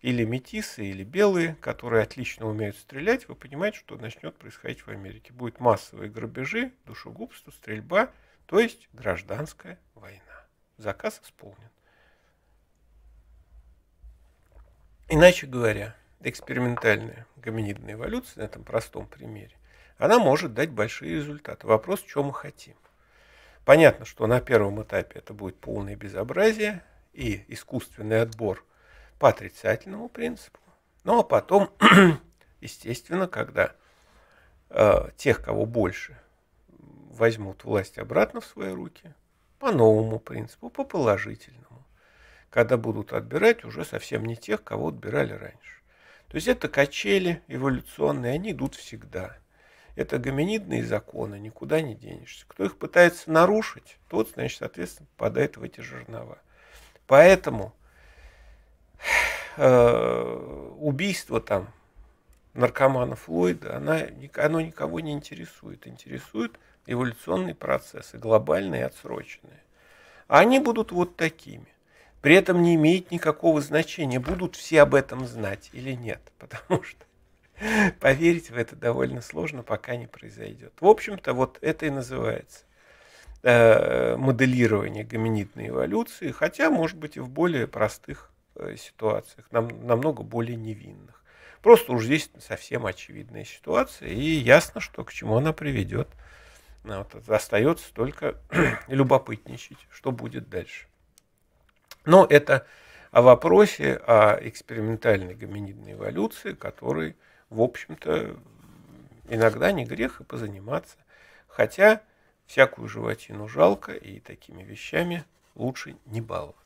или метисы, или белые, которые отлично умеют стрелять, вы понимаете, что начнет происходить в Америке. Будут массовые грабежи, душегубство, стрельба, то есть гражданская война заказ исполнен. Иначе говоря, экспериментальная гоминидная эволюция на этом простом примере, она может дать большие результаты. Вопрос, чего мы хотим. Понятно, что на первом этапе это будет полное безобразие и искусственный отбор по отрицательному принципу. Ну а потом, естественно, когда э, тех, кого больше, возьмут власть обратно в свои руки, по новому принципу, по положительному, когда будут отбирать уже совсем не тех, кого отбирали раньше. То есть это качели эволюционные, они идут всегда. Это гоминидные законы, никуда не денешься. Кто их пытается нарушить, тот, значит, соответственно, попадает в эти жернова. Поэтому э, убийство там наркомана Флойда, она, оно никого не интересует. Интересует эволюционные процессы, глобальные и отсроченные. А они будут вот такими. При этом не имеет никакого значения, будут все об этом знать или нет, потому что поверить в это довольно сложно, пока не произойдет. В общем-то, вот это и называется э, моделирование гоминидной эволюции, хотя, может быть, и в более простых э, ситуациях, нам, намного более невинных. Просто уж здесь совсем очевидная ситуация, и ясно, что к чему она приведет. Э, вот, остается только любопытничать, что будет дальше. Но это о вопросе о экспериментальной гоминидной эволюции, который, в общем-то, иногда не грех и позаниматься. Хотя всякую животину жалко, и такими вещами лучше не баловаться.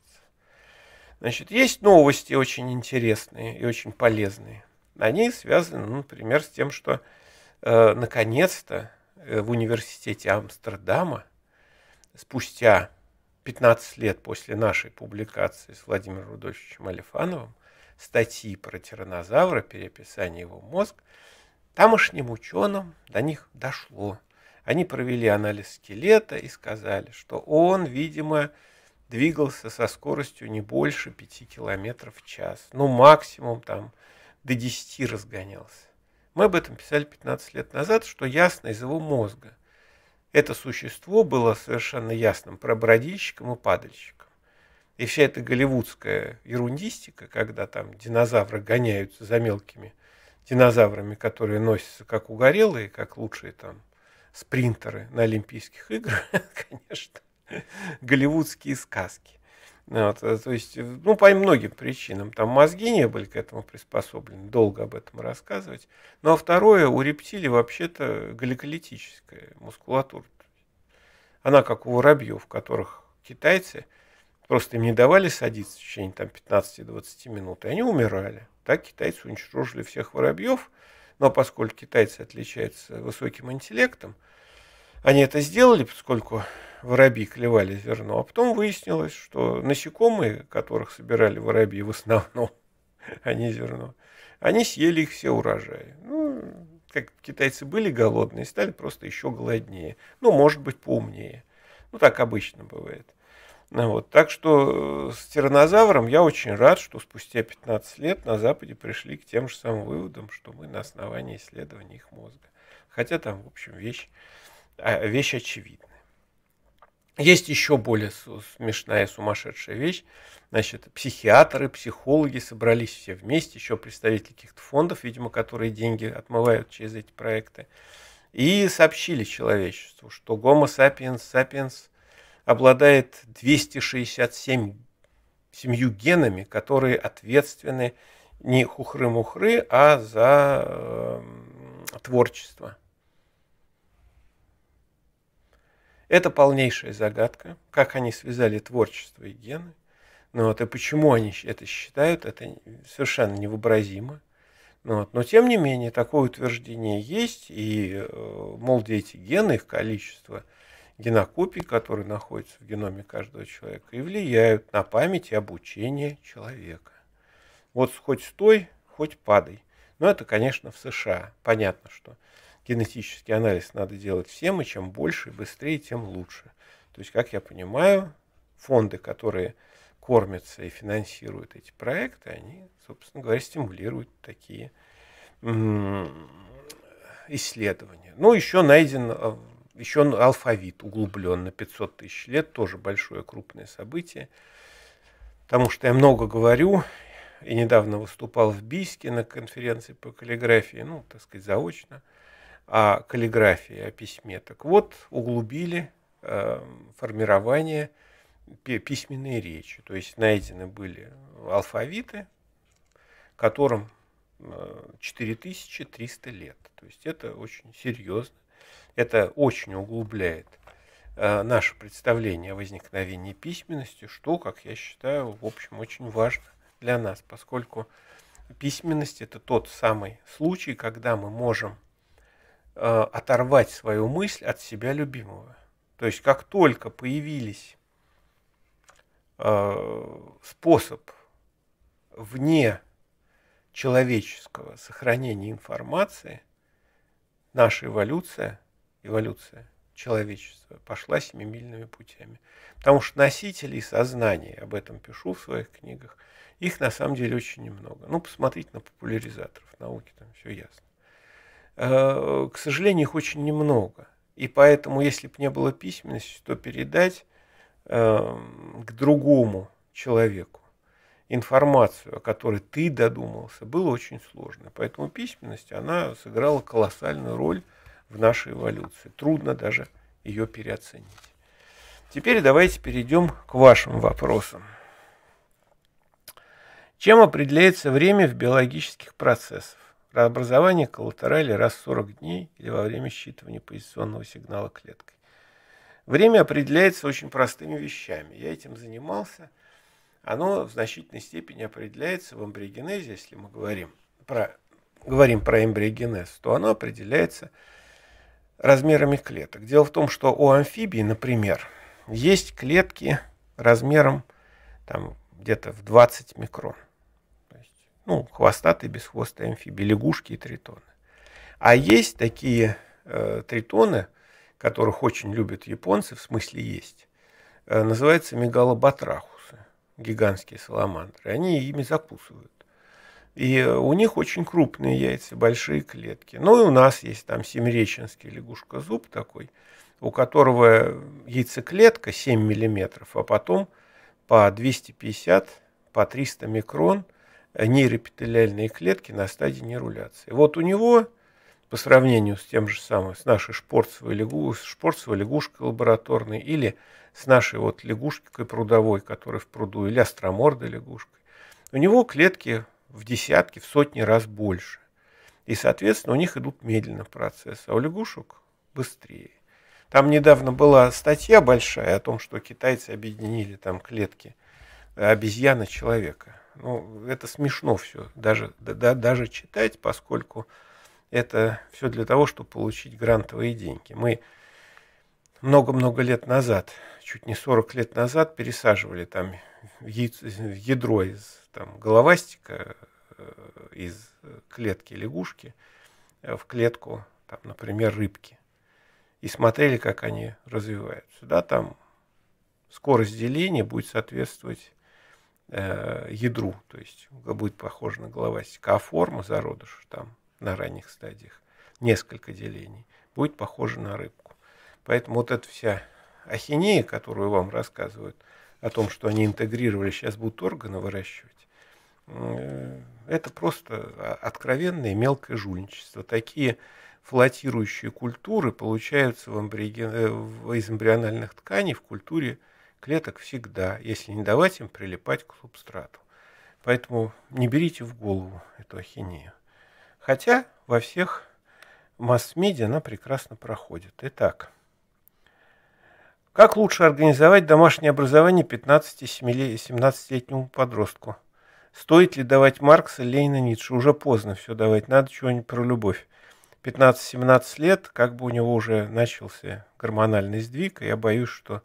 Значит, есть новости очень интересные и очень полезные. Они связаны, ну, например, с тем, что э, наконец-то Э, в университете Амстердама спустя 15 лет после нашей публикации с Владимиром Рудольфовичем Алифановым статьи про тиранозавра, переописание его мозг, тамошним ученым до них дошло. Они провели анализ скелета и сказали, что он, видимо, двигался со скоростью не больше 5 км в час. Ну, максимум там до 10 разгонялся. Мы об этом писали 15 лет назад, что ясно из его мозга. Это существо было совершенно ясным пробродильщиком и падальщиком. И вся эта голливудская ерундистика, когда там динозавры гоняются за мелкими динозаврами, которые носятся как угорелые, как лучшие там спринтеры на Олимпийских играх, конечно, голливудские сказки. Вот, э, то есть, э, ну, по многим причинам. Там мозги не были к этому приспособлены, долго об этом рассказывать. Ну, а второе, у рептилий вообще-то гликолитическая мускулатура. Она как у воробьев, которых китайцы просто им не давали садиться в течение там 15-20 минут, и они умирали. Так китайцы уничтожили всех воробьев, но поскольку китайцы отличаются высоким интеллектом, они это сделали, поскольку воробьи клевали зерно, а потом выяснилось, что насекомые, которых собирали воробьи в основном, а не зерно, они съели их все урожаи. Ну, как китайцы были голодные, стали просто еще голоднее. Ну, может быть, поумнее. Ну, так обычно бывает. Ну, вот. Так что э, с тираннозавром я очень рад, что спустя 15 лет на Западе пришли к тем же самым выводам, что мы на основании исследований их мозга. Хотя там, в общем, вещь а, вещь очевидная. Есть еще более смешная и сумасшедшая вещь. Значит, психиатры, психологи собрались все вместе, еще представители каких-то фондов, видимо, которые деньги отмывают через эти проекты, и сообщили человечеству, что Homo sapiens sapiens обладает 267 семью генами, которые ответственны не хухры-мухры, а за э, творчество – Это полнейшая загадка, как они связали творчество и гены. Ну, вот, и почему они это считают, это совершенно невообразимо. Ну, вот, но тем не менее, такое утверждение есть, и, э, мол, дети гены, их количество генокопий, которые находятся в геноме каждого человека, и влияют на память и обучение человека. Вот хоть стой, хоть падай. Но это, конечно, в США. Понятно, что генетический анализ надо делать всем, и чем больше и быстрее, тем лучше. То есть, как я понимаю, фонды, которые кормятся и финансируют эти проекты, они, собственно говоря, стимулируют такие исследования. Ну, еще найден э, еще алфавит углублен на 500 тысяч лет, тоже большое крупное событие, потому что я много говорю, и недавно выступал в Бийске на конференции по каллиграфии, ну, так сказать, заочно – о каллиграфии, о письме. Так вот, углубили э, формирование письменной речи. То есть найдены были алфавиты, которым 4300 э, лет. То есть это очень серьезно. Это очень углубляет э, наше представление о возникновении письменности, что, как я считаю, в общем, очень важно для нас, поскольку письменность – это тот самый случай, когда мы можем Э, оторвать свою мысль от себя любимого. То есть как только появились э, способ вне человеческого сохранения информации, наша эволюция, эволюция человечества пошла семимильными путями. Потому что носителей сознания, об этом пишу в своих книгах, их на самом деле очень немного. Ну, посмотрите на популяризаторов науки, там все ясно. Э, к сожалению, их очень немного. И поэтому, если бы не было письменности, то передать эм, к другому человеку информацию, о которой ты додумался, было очень сложно. Поэтому письменность, она сыграла колоссальную роль в нашей эволюции. Трудно даже ее переоценить. Теперь давайте перейдем к вашим вопросам. Чем определяется время в биологических процессах? Преобразование коллатерали раз в 40 дней или во время считывания позиционного сигнала клеткой. Время определяется очень простыми вещами. Я этим занимался. Оно в значительной степени определяется в эмбриогенезе, если мы говорим про, говорим про эмбриогенез, то оно определяется размерами клеток. Дело в том, что у амфибии, например, есть клетки размером там где-то в 20 микрон. Ну, хвостатые, бесхвостые амфибии, лягушки и тритоны. А есть такие э, тритоны, которых очень любят японцы, в смысле есть, э, называются мегалобатрахусы, гигантские саламандры. Они ими закусывают. И у них очень крупные яйца, большие клетки. Ну и у нас есть там семиреченский лягушка-зуб такой, у которого яйцеклетка 7 миллиметров, а потом по 250, по 300 микрон – нейроэпителиальные клетки на стадии неруляции. Вот у него по сравнению с тем же самым, с нашей шпорцевой, лягу, шпорцевой лягушкой лабораторной или с нашей вот лягушкой прудовой, которая в пруду, или остромордой лягушкой, у него клетки в десятки, в сотни раз больше. И, соответственно, у них идут медленно процессы, а у лягушек быстрее. Там недавно была статья большая о том, что китайцы объединили там клетки обезьяны человека – ну, это смешно все, даже, да, даже читать, поскольку это все для того, чтобы получить грантовые деньги. Мы много-много лет назад, чуть не 40 лет назад, пересаживали там ядро из там, головастика, э, из клетки лягушки э, в клетку, там, например, рыбки. И смотрели, как они развиваются. Да, там скорость деления будет соответствовать Э, ядру, то есть будет похоже на головастика. А форма зародыша там на ранних стадиях, несколько делений, будет похоже на рыбку. Поэтому вот эта вся ахинея, которую вам рассказывают, о том, что они интегрировали, сейчас будут органы выращивать, э, это просто откровенное мелкое жульничество. Такие флотирующие культуры получаются в эмбрион... Э, из эмбриональных тканей в культуре клеток всегда, если не давать им прилипать к субстрату. Поэтому не берите в голову эту ахинею. Хотя во всех масс-медиа она прекрасно проходит. Итак, как лучше организовать домашнее образование 15-17-летнему подростку? Стоит ли давать Маркса, Ленина, Ницше? Уже поздно все давать, надо чего-нибудь про любовь. 15-17 лет, как бы у него уже начался гормональный сдвиг, и я боюсь, что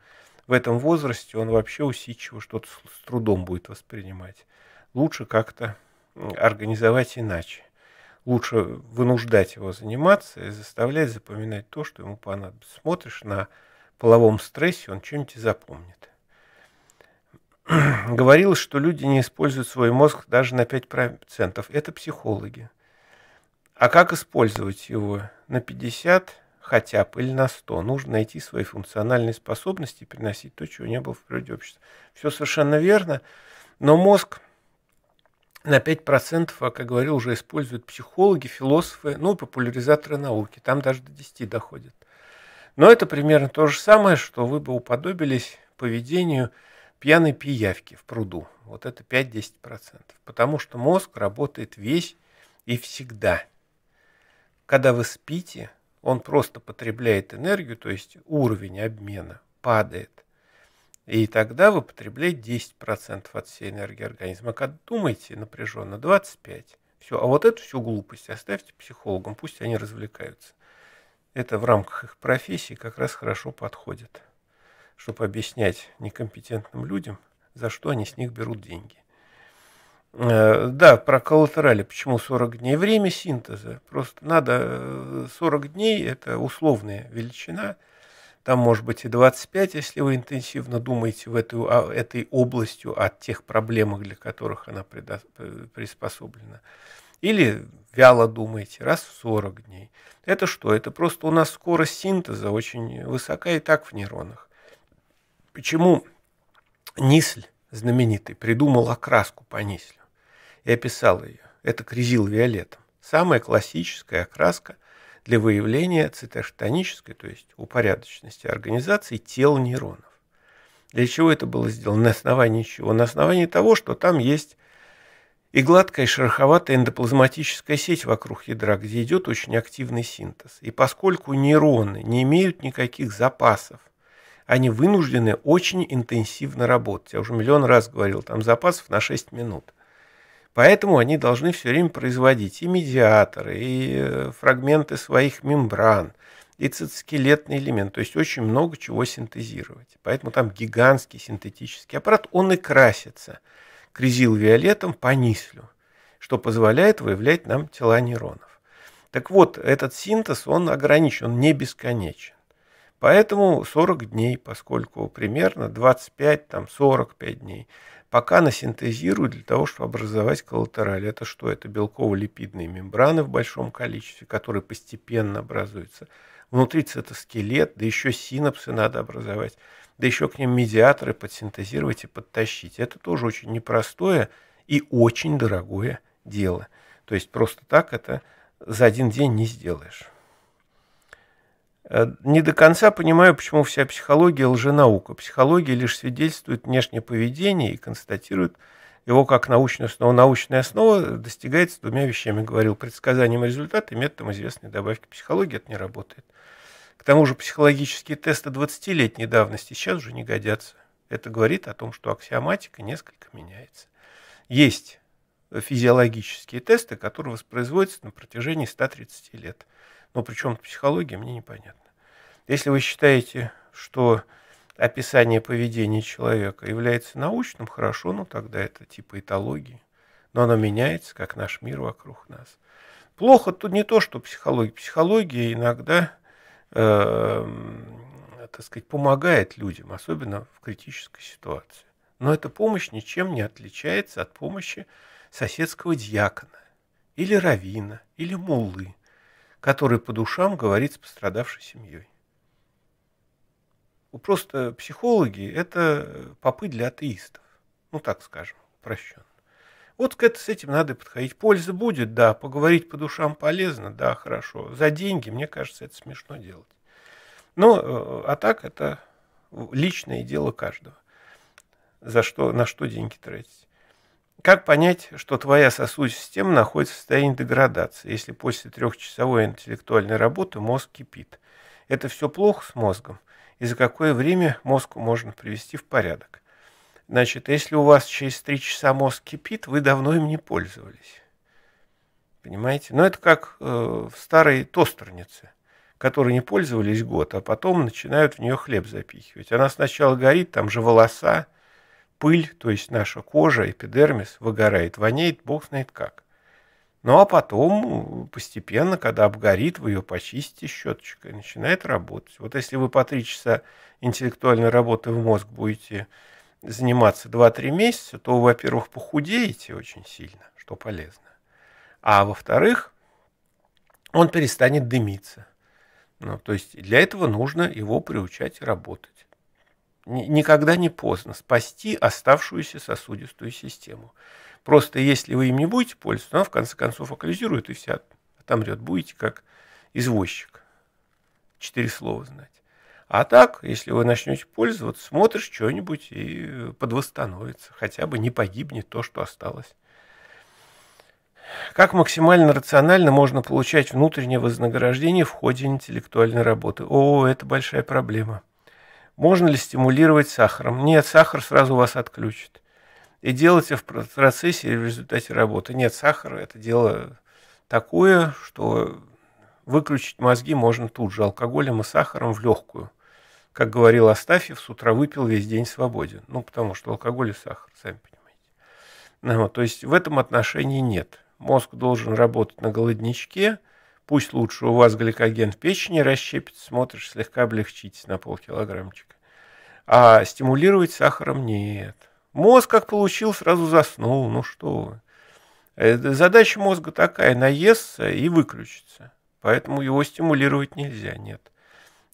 в этом возрасте он вообще усидчиво что-то с трудом будет воспринимать. Лучше как-то организовать иначе. Лучше вынуждать его заниматься и заставлять запоминать то, что ему понадобится. Смотришь на половом стрессе, он чем-нибудь и запомнит. Говорилось, что люди не используют свой мозг даже на 5%. Это психологи. А как использовать его? На 50%? хотя бы или на 100, нужно найти свои функциональные способности и приносить то, чего не было в природе общества. Все совершенно верно, но мозг на 5%, как говорил, уже используют психологи, философы, ну популяризаторы науки. Там даже до 10 доходит. Но это примерно то же самое, что вы бы уподобились поведению пьяной пиявки в пруду. Вот это 5-10%. Потому что мозг работает весь и всегда. Когда вы спите, он просто потребляет энергию, то есть уровень обмена падает. И тогда вы потребляете 10% от всей энергии организма. Когда думаете напряженно, 25%. Все. А вот эту всю глупость оставьте психологам, пусть они развлекаются. Это в рамках их профессии как раз хорошо подходит, чтобы объяснять некомпетентным людям, за что они с них берут деньги. Э, да, про коллатерали. Почему 40 дней? Время синтеза. Просто надо 40 э, дней, это условная величина. Там может быть и 25, если вы интенсивно думаете в эту, а, этой областью о тех проблемах, для которых она э, приспособлена. Или вяло думаете, раз в 40 дней. Это что? Это просто у нас скорость синтеза очень высока и так в нейронах. Почему Нисль знаменитый придумал окраску по Нисль? и описал ее. Это кризил виолетом. Самая классическая окраска для выявления цитоштонической, то есть упорядоченности организации тел нейронов. Для чего это было сделано? На основании чего? На основании того, что там есть и гладкая, и шероховатая эндоплазматическая сеть вокруг ядра, где идет очень активный синтез. И поскольку нейроны не имеют никаких запасов, они вынуждены очень интенсивно работать. Я уже миллион раз говорил, там запасов на 6 минут. Поэтому они должны все время производить и медиаторы, и э, фрагменты своих мембран, и цитоскелетный элемент. То есть очень много чего синтезировать. Поэтому там гигантский синтетический аппарат. Он и красится кризил-виолетом по нислю, что позволяет выявлять нам тела нейронов. Так вот, этот синтез, он ограничен, он не бесконечен. Поэтому 40 дней, поскольку примерно 25-45 дней – пока она синтезирует для того, чтобы образовать коллатераль. Это что? Это белково-липидные мембраны в большом количестве, которые постепенно образуются. Внутри цитоскелет, да еще синапсы надо образовать, да еще к ним медиаторы подсинтезировать и подтащить. Это тоже очень непростое и очень дорогое дело. То есть просто так это за один день не сделаешь. Э, не до конца понимаю, почему вся психология лженаука. Психология лишь свидетельствует внешнее поведение и констатирует его как научную основу. Научная основа достигается двумя вещами, говорил, предсказанием результата и методом известной добавки. Психологии это не работает. К тому же психологические тесты 20-летней давности сейчас уже не годятся. Это говорит о том, что аксиоматика несколько меняется. Есть физиологические тесты, которые воспроизводятся на протяжении 130 лет – но ну, причем психология, мне непонятно. Если вы считаете, что описание поведения человека является научным, хорошо, ну тогда это типа этологии. Но оно меняется, как наш мир вокруг нас. Плохо тут не то, что психология. Психология иногда, э, так сказать, помогает людям, особенно в критической ситуации. Но эта помощь ничем не отличается от помощи соседского дьякона, или равина, или муллы который по душам говорит с пострадавшей семьей. У просто психологи это попы для атеистов, ну так скажем, упрощенно. Вот к это, с этим надо подходить. Польза будет, да, поговорить по душам полезно, да, хорошо. За деньги, мне кажется, это смешно делать. Но, э, а так это личное дело каждого, за что, на что деньги тратить. Как понять, что твоя сосудистая система находится в состоянии деградации, если после трехчасовой интеллектуальной работы мозг кипит? Это все плохо с мозгом? И за какое время мозг можно привести в порядок? Значит, если у вас через три часа мозг кипит, вы давно им не пользовались. Понимаете? Но ну, это как э, в старой тостернице, которой не пользовались год, а потом начинают в нее хлеб запихивать. Она сначала горит, там же волоса, пыль, то есть наша кожа, эпидермис, выгорает, воняет, бог знает как. Ну а потом э, постепенно, когда обгорит, вы ее почистите щеточкой, начинает работать. Вот если вы по три часа интеллектуальной работы в мозг будете заниматься 2-3 месяца, то, во-первых, похудеете очень сильно, что полезно. А во-вторых, он перестанет дымиться. Ну, то есть для этого нужно его приучать работать. Никогда не поздно спасти оставшуюся сосудистую систему. Просто если вы им не будете пользоваться, она в конце концов окклюзирует и вся отомрет. Будете как извозчик. Четыре слова знать. А так, если вы начнете пользоваться, смотришь что-нибудь и подвосстановится. Хотя бы не погибнет то, что осталось. Как максимально рационально можно получать внутреннее вознаграждение в ходе интеллектуальной работы? О, это большая проблема. Можно ли стимулировать сахаром? Нет, сахар сразу вас отключит. И делайте в процессе или в результате работы. Нет, сахар – это дело такое, что выключить мозги можно тут же алкоголем и сахаром в легкую. Как говорил Астафьев, с утра выпил, весь день свободен. Ну, потому что алкоголь и сахар, сами понимаете. Ну, то есть в этом отношении нет. Мозг должен работать на голодничке – Пусть лучше у вас гликоген в печени расщепится, смотришь, слегка облегчитесь на полкилограммчика. А стимулировать сахаром нет. Мозг, как получил, сразу заснул. Ну что вы. Э, задача мозга такая – наесться и выключиться. Поэтому его стимулировать нельзя, нет.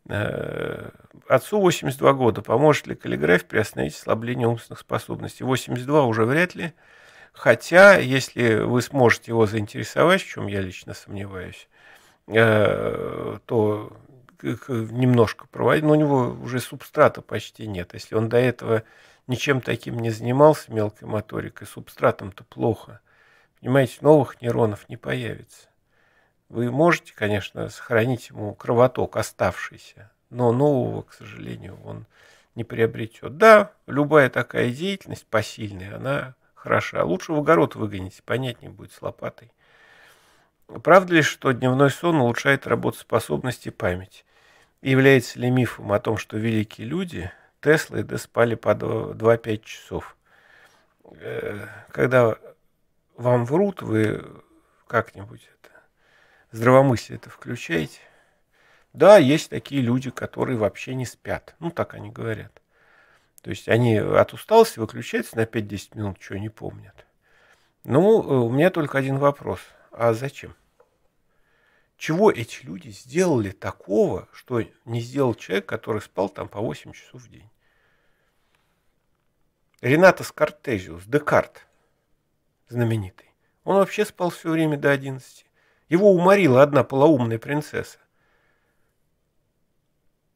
Э, отцу 82 года. Поможет ли каллиграфия приостановить ослабление умственных способностей? 82 уже вряд ли. Хотя, если вы сможете его заинтересовать, в чем я лично сомневаюсь, Э, то э, немножко проводить, но у него уже субстрата почти нет. Если он до этого ничем таким не занимался, мелкой моторикой, субстратом-то плохо. Понимаете, новых нейронов не появится. Вы можете, конечно, сохранить ему кровоток оставшийся, но нового, к сожалению, он не приобретет. Да, любая такая деятельность посильная, она хороша. А лучше в огород выгоните, понятнее будет с лопатой. Правда ли, что дневной сон улучшает работоспособность и память? И является ли мифом о том, что великие люди, Тесла Теслы, доспали по 2-5 часов? Э, когда вам врут, вы как-нибудь это, здравомыслие это включаете? Да, есть такие люди, которые вообще не спят. Ну, так они говорят. То есть они от усталости выключаются на 5-10 минут, чего не помнят. Ну, э, у меня только один вопрос – а зачем? Чего эти люди сделали такого, что не сделал человек, который спал там по 8 часов в день? Ренатос Кортезиус, Декарт, знаменитый. Он вообще спал все время до 11. Его уморила одна полоумная принцесса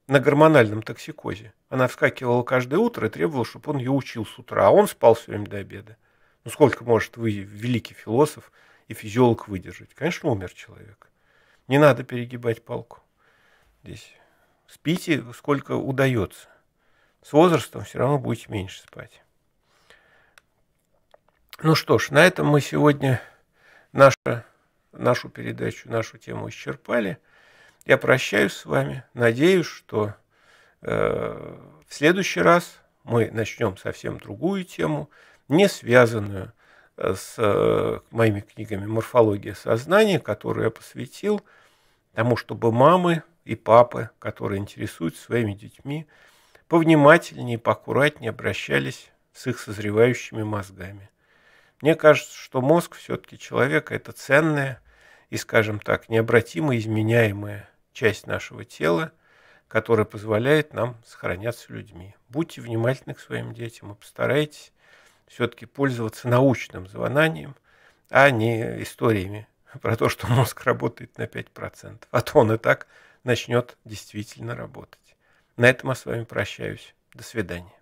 на гормональном токсикозе. Она вскакивала каждое утро и требовала, чтобы он ее учил с утра, а он спал все время до обеда. Ну сколько может вы, великий философ, и физиолог выдержать. Конечно, умер человек. Не надо перегибать палку здесь. Спите, сколько удается. С возрастом все равно будете меньше спать. Ну что ж, на этом мы сегодня наша, нашу передачу, нашу тему исчерпали. Я прощаюсь с вами. Надеюсь, что э, в следующий раз мы начнем совсем другую тему, не связанную с э, моими книгами «Морфология сознания», которую я посвятил тому, чтобы мамы и папы, которые интересуются своими детьми, повнимательнее, поаккуратнее обращались с их созревающими мозгами. Мне кажется, что мозг все-таки человека – это ценная и, скажем так, необратимо изменяемая часть нашего тела, которая позволяет нам сохраняться людьми. Будьте внимательны к своим детям и постарайтесь все-таки пользоваться научным звонанием, а не историями про то, что мозг работает на 5%. А то он и так начнет действительно работать. На этом я с вами прощаюсь. До свидания.